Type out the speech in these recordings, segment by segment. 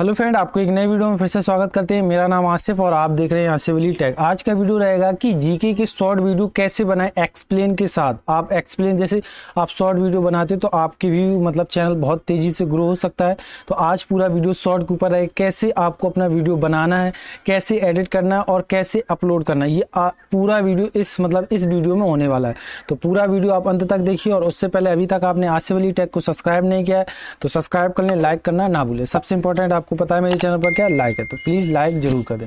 hello friend आपको एक नए वीडियो में फिर से स्वागत करते हैं मेरा नाम आसिफ और आप देख रहे हैं आसिफ अली टेक आज का वीडियो रहेगा कि जीके के शॉर्ट वीडियो कैसे बनाए एक्सप्लेन के साथ आप एक्सप्लेन जैसे आप शॉर्ट वीडियो बनाते हो तो आपके व्यू मतलब चैनल बहुत तेज़ी से ग्रो हो सकता है तो आज पूरा वीडियो शॉर्ट के ऊपर रहेगा कैसे आपको अपना वीडियो बनाना है कैसे एडिट करना है और कैसे अपलोड करना है ये आ, पूरा वीडियो इस मतलब इस वीडियो में होने वाला है तो पूरा वीडियो आप अंत तक देखिए और उससे पहले अभी तक आपने आसिफ अली टेक को सब्सक्राइब नहीं किया है तो सब्सक्राइब कर लें लाइक करना ना भूलें सबसे इंपॉर्टेंट आप आपको पता है मेरे चैनल पर क्या लाइक है तो प्लीज़ लाइक जरूर कर दें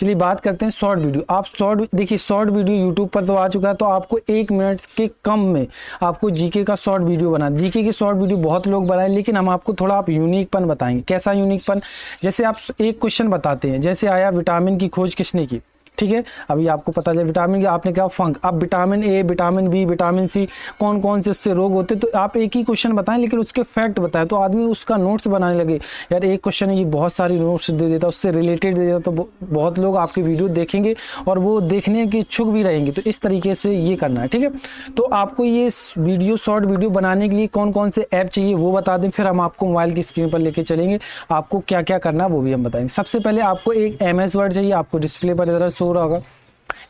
चलिए बात करते हैं शॉर्ट वीडियो आप शॉर्ट देखिए शॉर्ट वीडियो यूट्यूब पर तो आ चुका है तो आपको एक मिनट के कम में आपको जीके का शॉर्ट वीडियो बना जीके के शॉर्ट वीडियो बहुत लोग बनाए लेकिन हम आपको थोड़ा आप यूनिकपन बताएंगे कैसा यूनिकपन जैसे आप एक क्वेश्चन बताते हैं जैसे आया विटामिन की खोज किसने की ठीक है अभी आपको पता चले विटामिन आपने क्या फंक अब vitamin A vitamin B vitamin C कौन कौन से उससे रोग होते तो आप एक ही क्वेश्चन बताएं लेकिन उसके फैक्ट बताएं तो आदमी उसका नोट्स बनाने लगे यार एक क्वेश्चन ये बहुत सारी नोट्स दे देता उससे रिलेटेड दे देता तो बहुत लोग आपकी वीडियो देखेंगे और वो देखने के इच्छुक भी रहेंगे तो इस तरीके से ये करना है ठीक है तो आपको ये वीडियो शॉर्ट वीडियो बनाने के लिए कौन कौन से ऐप चाहिए वो बता दें फिर हम आपको मोबाइल की स्क्रीन पर लेके चलेंगे आपको क्या क्या करना है वो भी हम बताएंगे सबसे पहले आपको एक एम वर्ड चाहिए आपको डिस्प्ले पर शो हो रहा होगा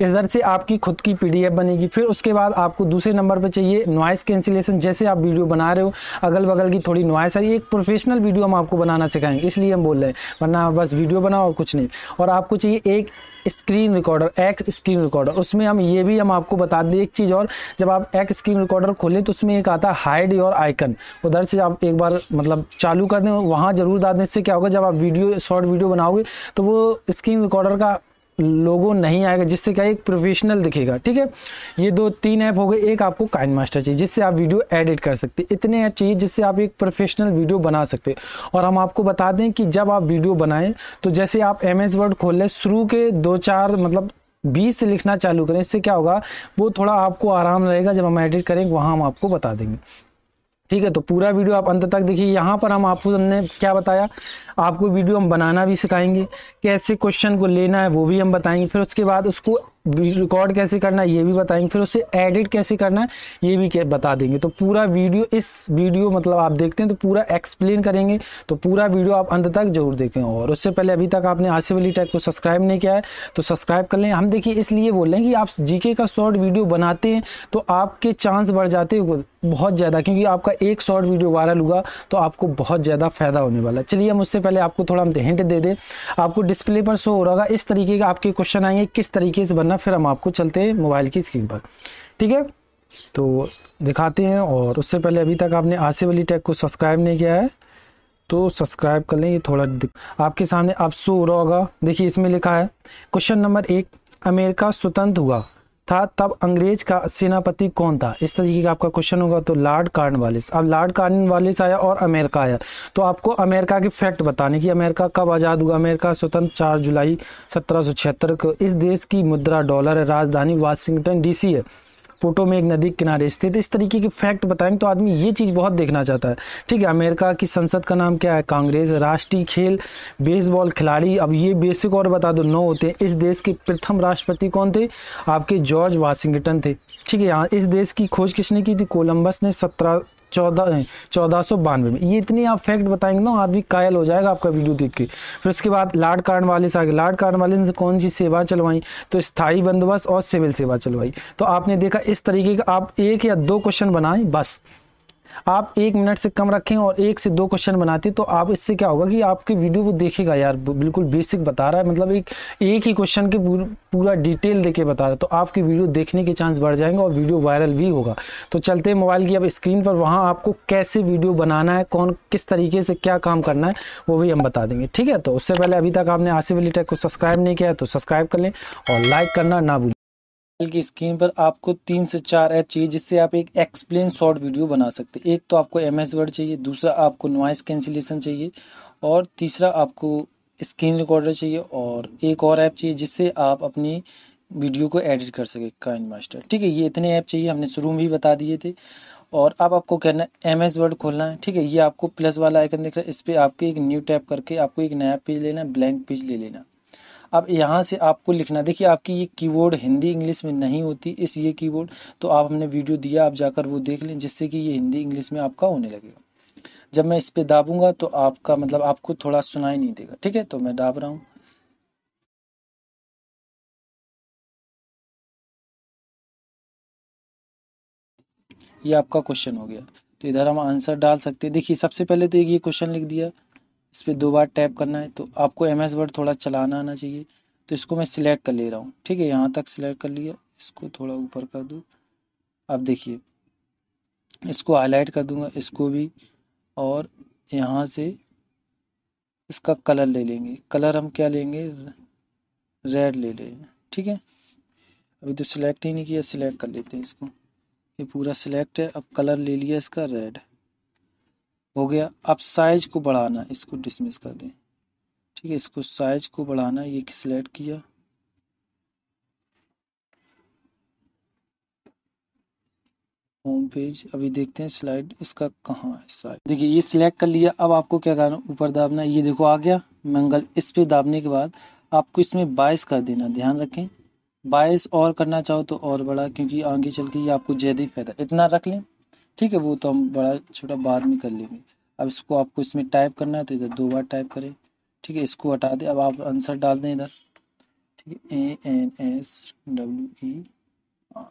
इधर से आपकी खुद की पीडीएफ बनेगी फिर उसके बाद आपको दूसरे नंबर पे चाहिए नॉइस कैंसिलेशन जैसे आप वीडियो बना रहे हो अगल बगल की थोड़ी नॉइस आई एक प्रोफेशनल वीडियो हम आपको बनाना सिखाएंगे इसलिए हम बोल रहे हैं वरना बस वीडियो बनाओ और कुछ नहीं और आपको चाहिए एक screen recorder X screen recorder उसमें हम ये भी हम आपको बता दें एक चीज़ और जब आप एक्स स्क्रीन रिकॉर्डर खोलें तो उसमें एक आता है हाइड योर आइकन उधर से आप एक बार मतलब चालू कर दें वहाँ जरूर डाल दें इससे क्या होगा जब आप वीडियो शॉर्ट वीडियो बनाओगे तो वो स्क्रीन रिकॉर्डर का लोगो नहीं आएगा जिससे क्या एक प्रोफेशनल दिखेगा ठीक है ये दो तीन ऐप हो गए एक आपको काइन मास्टर चाहिए जिससे आप वीडियो एडिट कर सकते इतने ऐप चाहिए जिससे आप एक प्रोफेशनल वीडियो बना सकते और हम आपको बता दें कि जब आप वीडियो बनाएं तो जैसे आप एम एस वर्ड खोल लें शुरू के दो चार मतलब बीस से लिखना चालू करें इससे क्या होगा वो थोड़ा आपको आराम रहेगा जब हम एडिट करेंगे वहाँ हम आपको बता देंगे ठीक है तो पूरा वीडियो आप अंत तक देखिए यहाँ पर हम आपको हमने क्या बताया आपको वीडियो हम बनाना भी सिखाएंगे कैसे क्वेश्चन को लेना है वो भी हम बताएंगे फिर उसके बाद उसको रिकॉर्ड कैसे करना है ये भी बताएंगे फिर उसे एडिट कैसे करना है ये भी बता देंगे तो पूरा वीडियो इस वीडियो मतलब आप देखते हैं तो पूरा एक्सप्लेन करेंगे तो पूरा वीडियो आप अंत तक जरूर देखें और उससे पहले अभी तक आपने आसिफ अली टैग को सब्सक्राइब नहीं किया है तो सब्सक्राइब कर लें हम देखिए इसलिए बोल रहे हैं कि आप जीके का शॉर्ट वीडियो बनाते हैं तो आपके चांस बढ़ जाते बहुत ज़्यादा क्योंकि आपका एक शॉर्ट वीडियो वायरल हुआ तो आपको बहुत ज़्यादा फायदा होने वाला है चलिए हम उससे पहले आपको थोड़ा हम हिंट दे दें आपको डिस्प्ले पर शो हो रहा होगा इस तरीके का आपके क्वेश्चन आएंगे किस तरीके से बनना फिर हम आपको चलते हैं मोबाइल की स्क्रीन पर ठीक है तो दिखाते हैं और उससे पहले अभी तक आपने आसिफ वाली टैग को सब्सक्राइब नहीं किया है तो सब्सक्राइब कर लें ये थोड़ा आपके सामने अब शो हो रहा होगा देखिए इसमें लिखा है क्वेश्चन नंबर एक अमेरिका स्वतंत्र हुआ था तब अंग्रेज का सेनापति कौन था इस तरीके का आपका क्वेश्चन होगा तो लॉर्ड कार्नवालिस अब लॉर्ड वालिस आया और अमेरिका आया तो आपको अमेरिका के फैक्ट बताने कि अमेरिका कब आज़ाद हुआ अमेरिका स्वतंत्र चार जुलाई सत्रह को इस देश की मुद्रा डॉलर है राजधानी वाशिंगटन डीसी है पोटो में एक नदी के किनारे स्थित इस तरीके के फैक्ट बताएंगे तो आदमी ये चीज़ बहुत देखना चाहता है ठीक है अमेरिका की संसद का नाम क्या है कांग्रेस राष्ट्रीय खेल बेसबॉल खिलाड़ी अब ये बेसिक और बता दो नौ होते हैं इस देश के प्रथम राष्ट्रपति कौन थे आपके जॉर्ज वाशिंगटन थे ठीक है यहाँ इस देश की खोज किसने की थी कोलंबस ने सत्रह चौदह चौदह सौ बानवे में ये इतनी आप फैक्ट बताएंगे ना आदमी कायल हो जाएगा आपका वीडियो देख के फिर उसके बाद लाड कार्ड वाले से आगे लाड कार्ड वाले से कौन सी सेवा चलवाई तो स्थायी बंदोबस्त और सिविल सेवा चलवाई तो आपने देखा इस तरीके का आप एक या दो क्वेश्चन बनाए बस आप एक मिनट से कम रखें और एक से दो क्वेश्चन बनाते तो आप इससे क्या होगा कि आपके वीडियो को देखेगा यार बिल्कुल बेसिक बता रहा है मतलब एक एक ही क्वेश्चन के पूरा डिटेल देके बता रहा है तो आपकी वीडियो देखने के चांस बढ़ जाएंगे और वीडियो वायरल भी होगा तो चलते मोबाइल की अब स्क्रीन पर वहाँ आपको कैसे वीडियो बनाना है कौन किस तरीके से क्या काम करना है वो भी हम बता देंगे ठीक है तो उससे पहले अभी तक आपने आसिफ अली टेक को सब्सक्राइब नहीं किया तो सब्सक्राइब कर लें और लाइक करना ना भूलें की स्क्रीन पर आपको तीन से चार ऐप चाहिए जिससे आप एक एक्सप्लेन शॉर्ट वीडियो बना सकते हैं एक तो आपको एम एस वर्ड चाहिए दूसरा आपको नॉइस कैंसिलेशन चाहिए और तीसरा आपको स्क्रीन रिकॉर्डर चाहिए और एक और ऐप चाहिए जिससे आप अपनी वीडियो को एडिट कर सके काइन मास्टर ठीक है ये इतने ऐप चाहिए हमने शुरू में भी बता दिए थे और अब आपको कहना है एम एस वर्ड खोलना है ठीक है ये आपको प्लस वाला आइकन दिख रहा है इस पर आपके एक न्यू टैप करके आपको एक नया पेज लेना है ब्लैंक पेज ले लेना अब यहाँ से आपको लिखना देखिए आपकी ये कीबोर्ड हिंदी इंग्लिश में नहीं होती इस ये कीबोर्ड तो आप हमने वीडियो दिया आप जाकर वो देख लें जिससे कि ये हिंदी इंग्लिश में आपका होने लगेगा जब मैं इस पर दाबूंगा तो आपका मतलब आपको थोड़ा सुनाई नहीं देगा ठीक है तो मैं दाब रहा हूँ ये आपका क्वेश्चन हो गया तो इधर हम आंसर डाल सकते हैं देखिए सबसे पहले तो एक ये क्वेश्चन लिख दिया इस पर दो बार टैप करना है तो आपको एम एस वर्ड थोड़ा चलाना आना चाहिए तो इसको मैं सिलेक्ट कर ले रहा हूँ ठीक है यहाँ तक सिलेक्ट कर लिया इसको थोड़ा ऊपर कर दूँ अब देखिए इसको हाईलाइट कर दूंगा इसको भी और यहाँ से इसका कलर ले लेंगे कलर हम क्या लेंगे रेड ले लेंगे ठीक है अभी तो सिलेक्ट ही नहीं किया सिलेक्ट कर लेते हैं इसको ये पूरा सिलेक्ट है अब कलर ले लिया इसका रेड हो गया अब साइज को बढ़ाना इसको डिसमिस कर दें ठीक है इसको साइज को बढ़ाना ये सिलेक्ट किया होम पेज अभी देखते हैं स्लाइड इसका कहाँ है साइड देखिए ये सिलेक्ट कर लिया अब आपको क्या करना ऊपर दाबना ये देखो आ गया मंगल इस पे दाबने के बाद आपको इसमें बाइस कर देना ध्यान रखें बायस और करना चाहो तो और बड़ा क्योंकि आगे चल के ये आपको ज़्यादा ही फायदा इतना रख लें ठीक है वो तो हम बड़ा छोटा बाद में कर लेंगे अब इसको आपको इसमें टाइप करना है तो इधर दो बार टाइप करें ठीक है इसको हटा दें अब आप आंसर डाल दें इधर ठीक है A N S W E R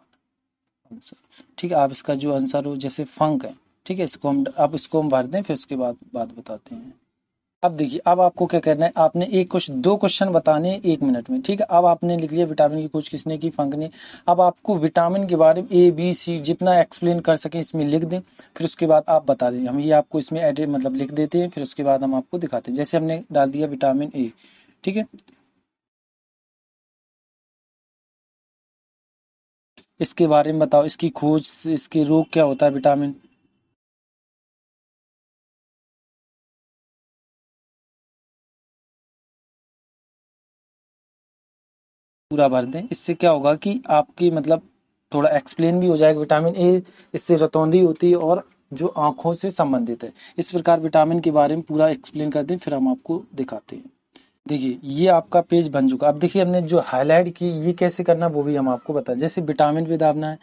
answer ठीक है आप इसका जो आंसर हो जैसे फंक है ठीक है इसको हम आप इसको हम भर दें फिर उसके बाद बात बताते हैं अब देखिए अब आपको क्या करना है आपने एक क्वेश्चन दो क्वेश्चन बताने हैं एक मिनट में ठीक है अब आपने लिख लिया विटामिन की कुछ किसने की फंक ने अब आपको विटामिन के बारे में ए बी सी जितना एक्सप्लेन कर सकें इसमें लिख दें फिर उसके बाद आप बता दें हम ये आपको इसमें एड मतलब लिख देते हैं फिर उसके बाद हम आपको दिखाते हैं जैसे हमने डाल दिया विटामिन ए ठीक है इसके बारे में बताओ इसकी खोज इसके रोग क्या होता है विटामिन पूरा भर दें इससे क्या होगा कि आपकी मतलब थोड़ा एक्सप्लेन भी हो जाएगा विटामिन ए इससे रतौंधी होती है और जो आँखों से संबंधित है इस प्रकार विटामिन के बारे में पूरा एक्सप्लेन कर दें फिर हम आपको दिखाते हैं देखिए ये आपका पेज बन चुका अब देखिए हमने जो हाईलाइट की ये कैसे करना वो भी हम आपको बता जैसे विटामिन भी दाबना है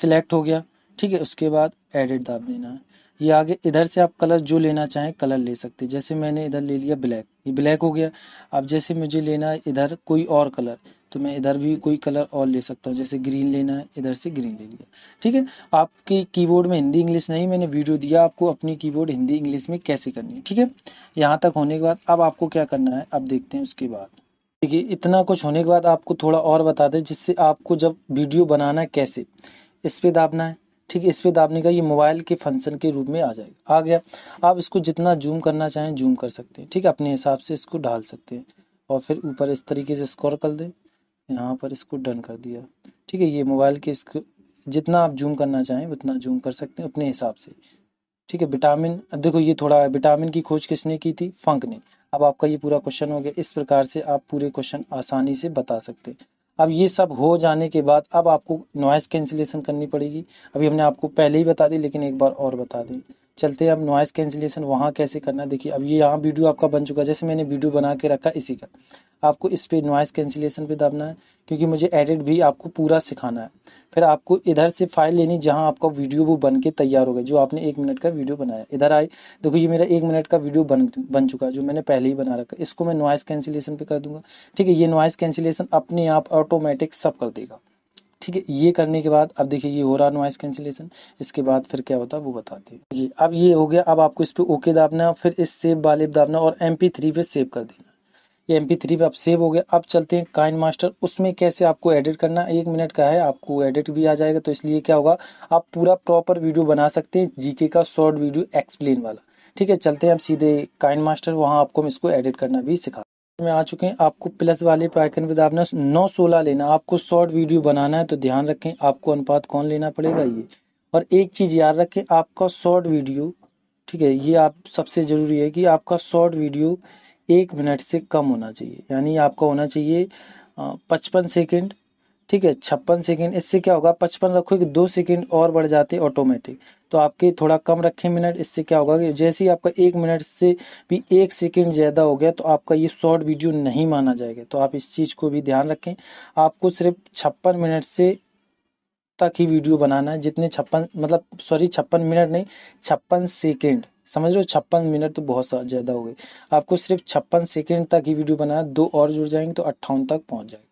सिलेक्ट हो गया ठीक है उसके बाद एडिट दाब देना है ये आगे इधर से आप कलर जो लेना चाहें कलर ले सकते हैं जैसे मैंने इधर ले लिया ब्लैक ये ब्लैक हो गया अब जैसे मुझे लेना है इधर कोई और कलर तो मैं इधर भी कोई कलर और ले सकता हूँ जैसे ग्रीन लेना है इधर से ग्रीन ले लिया ठीक है आपके कीबोर्ड में हिंदी इंग्लिश नहीं मैंने वीडियो दिया आपको अपनी कीबोर्ड हिंदी इंग्लिश में कैसे करनी है ठीक है यहाँ तक होने के बाद अब आपको क्या करना है अब देखते हैं उसके बाद ठीक है इतना कुछ होने के बाद आपको थोड़ा और बता दें जिससे आपको जब वीडियो बनाना है कैसे इस पर दाबना है ठीक है इस पर दाबने का ये मोबाइल के फंक्शन के रूप में आ जाएगा आ गया आप इसको जितना जूम करना चाहें जूम कर सकते हैं ठीक है अपने हिसाब से इसको ढाल सकते हैं और फिर ऊपर इस तरीके से स्कोर कर दें यहाँ पर इसको डन कर दिया ठीक है ये मोबाइल के इसको जितना आप जूम करना चाहें उतना जूम कर सकते हैं अपने हिसाब से ठीक है विटामिन अब देखो ये थोड़ा विटामिन की खोज किसने की थी फंक ने अब आपका ये पूरा क्वेश्चन हो गया इस प्रकार से आप पूरे क्वेश्चन आसानी से बता सकते हैं अब ये सब हो जाने के बाद अब आपको नॉइस कैंसिलेशन करनी पड़ेगी अभी हमने आपको पहले ही बता दी लेकिन एक बार और बता दें चलते हैं अब नॉइस कैंसिलेशन वहाँ कैसे करना देखिए अब ये यहाँ वीडियो आपका बन चुका है जैसे मैंने वीडियो बना के रखा इसी का आपको इस पर नॉइस कैंसिलेशन पे दबना है क्योंकि मुझे एडिट भी आपको पूरा सिखाना है फिर आपको इधर से फाइल लेनी जहाँ आपका वीडियो वो बन के तैयार हो गया जो आपने एक मिनट का वीडियो बनाया इधर आए देखो ये मेरा एक मिनट का वीडियो बन बन चुका है जो मैंने पहले ही बना रखा इसको मैं नॉइस कैंसिलेशन पे कर दूंगा ठीक है ये नॉइस कैंसिलेशन अपने आप ऑटोमेटिक सब कर देगा ठीक है ये करने के बाद अब देखिए ये हो रहा नॉइस कैंसिलेशन इसके बाद फिर क्या होता है वो बताती है ये अब ये हो गया अब आपको इस पर ओके दाबना फिर इस सेव वाले दाबना और एम पे सेव कर देना ये एम पी पे आप सेव हो गया अब चलते हैं काइन मास्टर उसमें कैसे आपको एडिट करना एक मिनट का है आपको एडिट भी आ जाएगा तो इसलिए क्या होगा आप पूरा प्रॉपर वीडियो बना सकते हैं जीके का शॉर्ट वीडियो एक्सप्लेन वाला ठीक है चलते हैं हम सीधे काइन मास्टर वहाँ आपको हम इसको एडिट करना भी सिखा में आ चुके हैं आपको प्लस वाले पे आइकन पे दाबना नौ सोलह लेना आपको शॉर्ट वीडियो बनाना है तो ध्यान रखें आपको अनुपात कौन लेना पड़ेगा ये और एक चीज़ याद रखें आपका शॉर्ट वीडियो ठीक है ये आप सबसे ज़रूरी है कि आपका शॉर्ट वीडियो एक मिनट से कम होना चाहिए यानी आपका होना चाहिए पचपन सेकेंड ठीक है छप्पन सेकेंड इससे क्या होगा पचपन रखो कि दो सेकेंड और बढ़ जाते ऑटोमेटिक तो आपके थोड़ा कम रखें मिनट इससे क्या होगा कि जैसे ही आपका एक मिनट से भी एक सेकेंड ज़्यादा हो गया तो आपका ये शॉर्ट वीडियो नहीं माना जाएगा तो आप इस चीज़ को भी ध्यान रखें आपको सिर्फ छप्पन मिनट से तक ही वीडियो बनाना है जितने छप्पन मतलब सॉरी छप्पन मिनट नहीं छप्पन सेकेंड समझ लो छप्पन मिनट तो बहुत ज़्यादा हो गए आपको सिर्फ छप्पन सेकेंड तक ही वीडियो बनाना दो और जुड़ जाएंगे तो अट्ठावन तक पहुँच जाएगा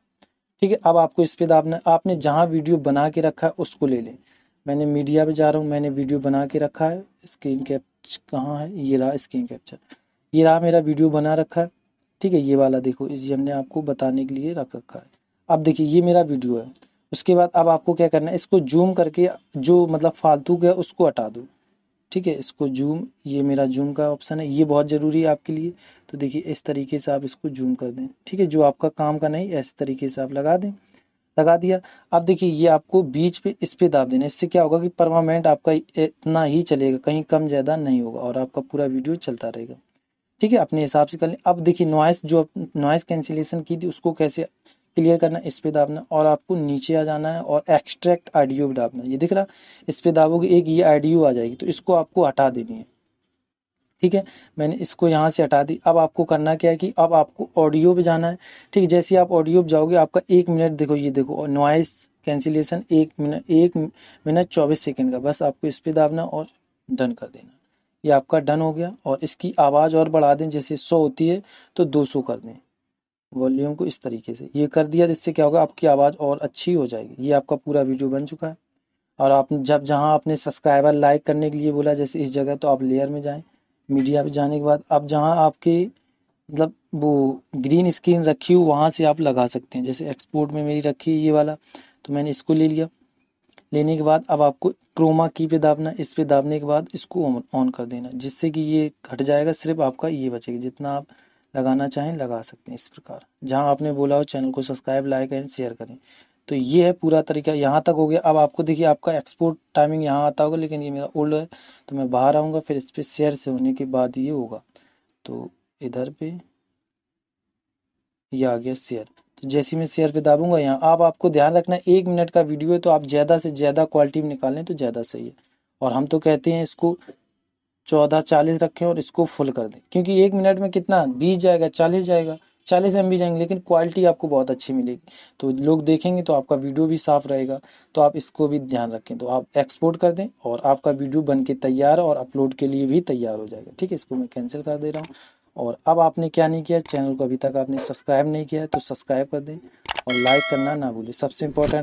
ठीक है अब आपको इस पर आपने आपने जहाँ वीडियो बना के रखा है उसको ले लें मैंने मीडिया पे जा रहा हूँ मैंने वीडियो बना के रखा है स्क्रीन कैप कहाँ है ये रहा स्क्रीन कैप्चर ये रहा मेरा वीडियो बना रखा है ठीक है ये वाला देखो इस हमने आपको बताने के लिए रख रखा है अब देखिए ये मेरा वीडियो है उसके बाद अब आपको क्या करना है इसको जूम करके जो मतलब फालतू का उसको हटा दूँ ठीक है इसको जूम ये मेरा जूम का ऑप्शन है ये बहुत ज़रूरी है आपके लिए तो देखिए इस तरीके से आप इसको जूम कर दें ठीक है जो आपका काम का नहीं इस तरीके से आप लगा दें लगा दिया अब देखिए ये आपको बीच पे इस पे दाब देना इससे क्या होगा कि परमानेंट आपका इतना ही चलेगा कहीं कम ज़्यादा नहीं होगा और आपका पूरा वीडियो चलता रहेगा ठीक है अपने हिसाब से कर लें अब देखिए नॉइस जो नॉइस कैंसिलेशन की थी उसको कैसे क्लियर करना है इस पर दाबना और आपको नीचे आ जाना है और एक्सट्रैक्ट आईडीयू भी दाबना है ये दिख रहा इस पर दाबोगे एक ये आईडीयू आ जाएगी तो इसको आपको हटा देनी है ठीक है मैंने इसको यहाँ से हटा दी अब आपको करना क्या है कि अब आपको ऑडियो पे जाना है ठीक है जैसे आप ऑडियो पे जाओगे आपका एक मिनट देखो ये देखो और नॉइस कैंसिलेशन एक मिनट एक मिनट चौबीस सेकेंड का बस आपको इस पर दाबना और डन कर देना ये आपका डन हो गया और इसकी आवाज़ और बढ़ा दें जैसे सौ होती है तो दो सौ कर दें वॉल्यूम को इस तरीके से ये कर दिया जिससे क्या होगा आपकी आवाज़ और अच्छी हो जाएगी ये आपका पूरा वीडियो बन चुका है और आप जब जहाँ आपने सब्सक्राइबर लाइक करने के लिए बोला जैसे इस जगह तो आप लेयर में जाएं मीडिया पे जाने के बाद आप जहाँ आपके मतलब वो ग्रीन स्क्रीन रखी हो वहाँ से आप लगा सकते हैं जैसे एक्सपोर्ट में मेरी रखी है ये वाला तो मैंने इसको ले लिया लेने के बाद अब आपको क्रोमा की पे दाबना इस पे दाबने के बाद इसको ऑन कर देना जिससे कि ये घट जाएगा सिर्फ आपका ये बचेगा जितना आप लगाना चाहें लगा सकते हैं इस प्रकार जहां आपने बोला हो चैनल को सब्सक्राइब लाइक एंड शेयर करें तो ये है पूरा तरीका यहाँ तक हो गया अब आपको देखिए आपका एक्सपोर्ट टाइमिंग यहाँ आता होगा लेकिन ये मेरा ओल्ड है तो मैं बाहर आऊँगा फिर इस पर शेयर से होने के बाद ये होगा तो इधर पे ये आ गया शेयर तो जैसे मैं शेयर पे दाबूंगा यहाँ आप आपको ध्यान रखना एक मिनट का वीडियो है तो आप ज़्यादा से ज़्यादा क्वालिटी में निकालें तो ज़्यादा सही है और हम तो कहते हैं इसको चौदह चालीस रखें और इसको फुल कर दें क्योंकि एक मिनट में कितना बीस जाएगा चालीस जाएगा चालीस एम जाएंगे लेकिन क्वालिटी आपको बहुत अच्छी मिलेगी तो लोग देखेंगे तो आपका वीडियो भी साफ रहेगा तो आप इसको भी ध्यान रखें तो आप एक्सपोर्ट कर दें और आपका वीडियो बन के तैयार और अपलोड के लिए भी तैयार हो जाएगा ठीक है इसको मैं कैंसिल कर दे रहा हूँ और अब आपने क्या नहीं किया चैनल को अभी तक आपने सब्सक्राइब नहीं किया है तो सब्सक्राइब कर दें और लाइक करना ना भूलें सबसे इम्पोर्टेंट